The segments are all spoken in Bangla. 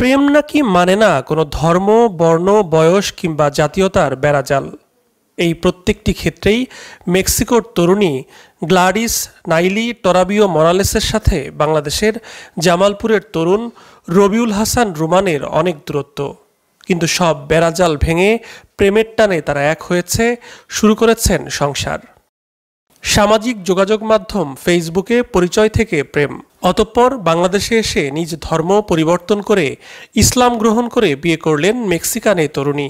প্রেম নাকি মানে না কোনো ধর্ম বর্ণ বয়স কিংবা জাতীয়তার বেড়াজাল এই প্রত্যেকটি ক্ষেত্রেই মেক্সিকোর তরুণী গ্লাডিস নাইলি টরাবিও মরালেসের সাথে বাংলাদেশের জামালপুরের তরুণ রবিউল হাসান রুমানের অনেক দূরত্ব কিন্তু সব বেড়াজাল ভেঙে প্রেমের টানে তারা এক হয়েছে শুরু করেছেন সংসার সামাজিক যোগাযোগ মাধ্যম ফেসবুকে পরিচয় থেকে প্রেম অতঃপর বাংলাদেশে এসে নিজ ধর্ম পরিবর্তন করে ইসলাম গ্রহণ করে বিয়ে করলেন মেক্সিকান এই তরুণী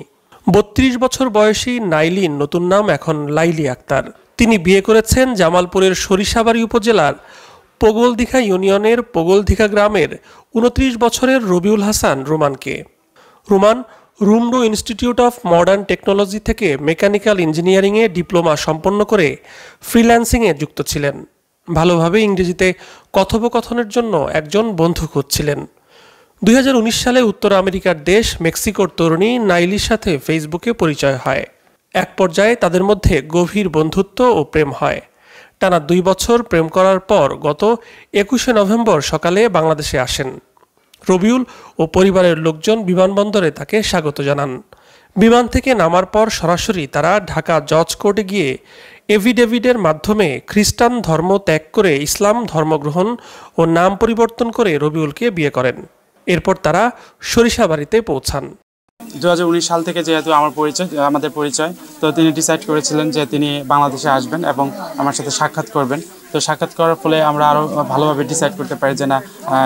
বত্রিশ বছর বয়সী নাইলিন নতুন নাম এখন লাইলি আক্তার তিনি বিয়ে করেছেন জামালপুরের সরিষাবাড়ি উপজেলার পগলদিঘা ইউনিয়নের পগলদিঘা গ্রামের উনত্রিশ বছরের রবিউল হাসান রুমানকে Ruman Rumdo institute of modern technology থেকে মেকানিক্যাল ইঞ্জিনিয়ারিংয়ে ডিপ্লোমা সম্পন্ন করে ফ্রিল্যান্সিংয়ে যুক্ত ছিলেন ভালোভাবে ইংরেজিতে কথোপকথনের জন্য একজন বন্ধু খুঁজছিলেন দুই সালে উত্তর আমেরিকার দেশ মেক্সিকোর তরুণী নাইলির সাথে ফেসবুকে পরিচয় হয় এক পর্যায়ে তাদের মধ্যে গভীর বন্ধুত্ব ও প্রেম হয় টানা দুই বছর প্রেম করার পর গত একুশে নভেম্বর সকালে বাংলাদেশে আসেন রবিউল ও পরিবারের লোকজন বিমানবন্দরে তাকে স্বাগত জানান বিমান থেকে নামার পর সরাসরি তারা ঢাকা জজ কোর্টে গিয়ে এভিডেভিডের মাধ্যমে খ্রিস্টান ধর্ম ত্যাগ করে ইসলাম ধর্মগ্রহণ ও নাম পরিবর্তন করে রবিউলকে বিয়ে করেন এরপর তারা সরিষাবাড়িতে পৌঁছান দু সাল থেকে যেহেতু আমার পরিচয় আমাদের পরিচয় তো তিনি ডিসাইড করেছিলেন যে তিনি বাংলাদেশে আসবেন এবং আমার সাথে সাক্ষাৎ করবেন তো সাক্ষাৎ করার ফলে আমরা আরও ভালোভাবে ডিসাইড করতে পারি যে না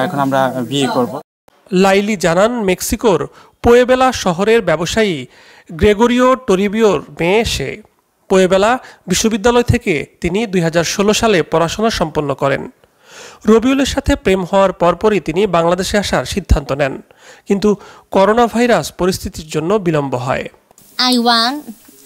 এখন আমরা বিয়ে করব লাইলি জানান মেক্সিকোর পোয়েবেলা শহরের ব্যবসায়ী গ্রেগরিও টরিবিওর মেয়ে সে পোয়েবেলা বিশ্ববিদ্যালয় থেকে তিনি দুই সালে পড়াশোনা সম্পন্ন করেন রবিউলের সাথে প্রেম হওয়ার পরপরই তিনি বাংলাদেশে আসার সিদ্ধান্ত নেন কিন্তু করোনা ভাইরাস পরিস্থিতির জন্য বিলম্ব হয়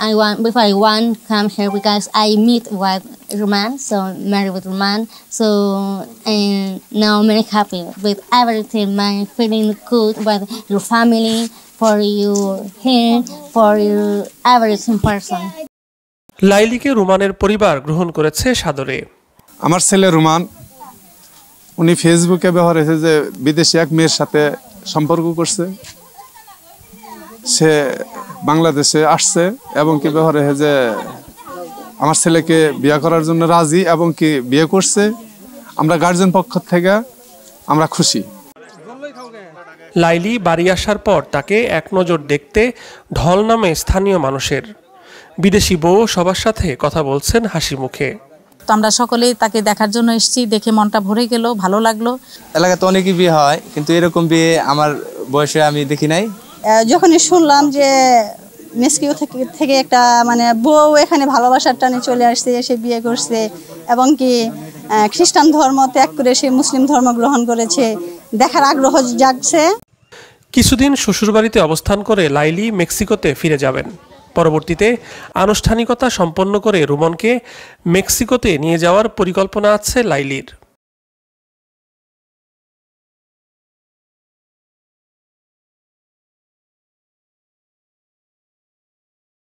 I want before I want come here because I meet with Roman, so married with Roman. So and now I'm very happy with everything. My feeling good with your family, for you here, for you everything person. লাইলিকে রুমানের পরিবার গ্রহণ করেছে সাদরে আমার ছেলে রুমান উনি ফেসবুকে ব্যবহার হয়েছে যে বিদেশি এক মেয়ের সাথে সম্পর্ক করছে সে বাংলাদেশে আসছে এবং কি ব্যবহারে যে আমার ছেলেকে বিয়ে করার জন্য রাজি এবং কি বিয়ে করছে আমরা গার্জেন পক্ষ থেকে আমরা খুশি লাইলি বাড়ি আসার পর তাকে এক নজর দেখতে ঢল নামে স্থানীয় মানুষের বিদেশি বউ সবার সাথে কথা বলছেন হাসি মুখে তো আমরা সকলেই তাকে দেখার জন্য এসেছি দেখে মনটা ভরে গেল ভালো লাগলো এলাকাতে অনেকই বিয়ে হয় কিন্তু এরকম বিয়ে আমার বয়সে আমি দেখি নাই যখনই শুনলাম যে মেসকিউ থেকে থেকে একটা মানে বউ এখানে ভালোবাসার টানে চলে আসছে এসে বিয়ে করছে এবং কি খ্রিস্টান ধর্ম ত্যাগ করে সে মুসলিম ধর্ম গ্রহণ করেছে দেখার আগ্রহ জাগছে কিছুদিন শ্বশুরবাড়িতে অবস্থান করে লাইলি মেক্সিকোতে ফিরে যাবেন পরবর্তীতে আনুষ্ঠানিকতা সম্পন্ন করে রুমনকে মেক্সিকোতে নিয়ে যাওয়ার পরিকল্পনা আছে লাইলির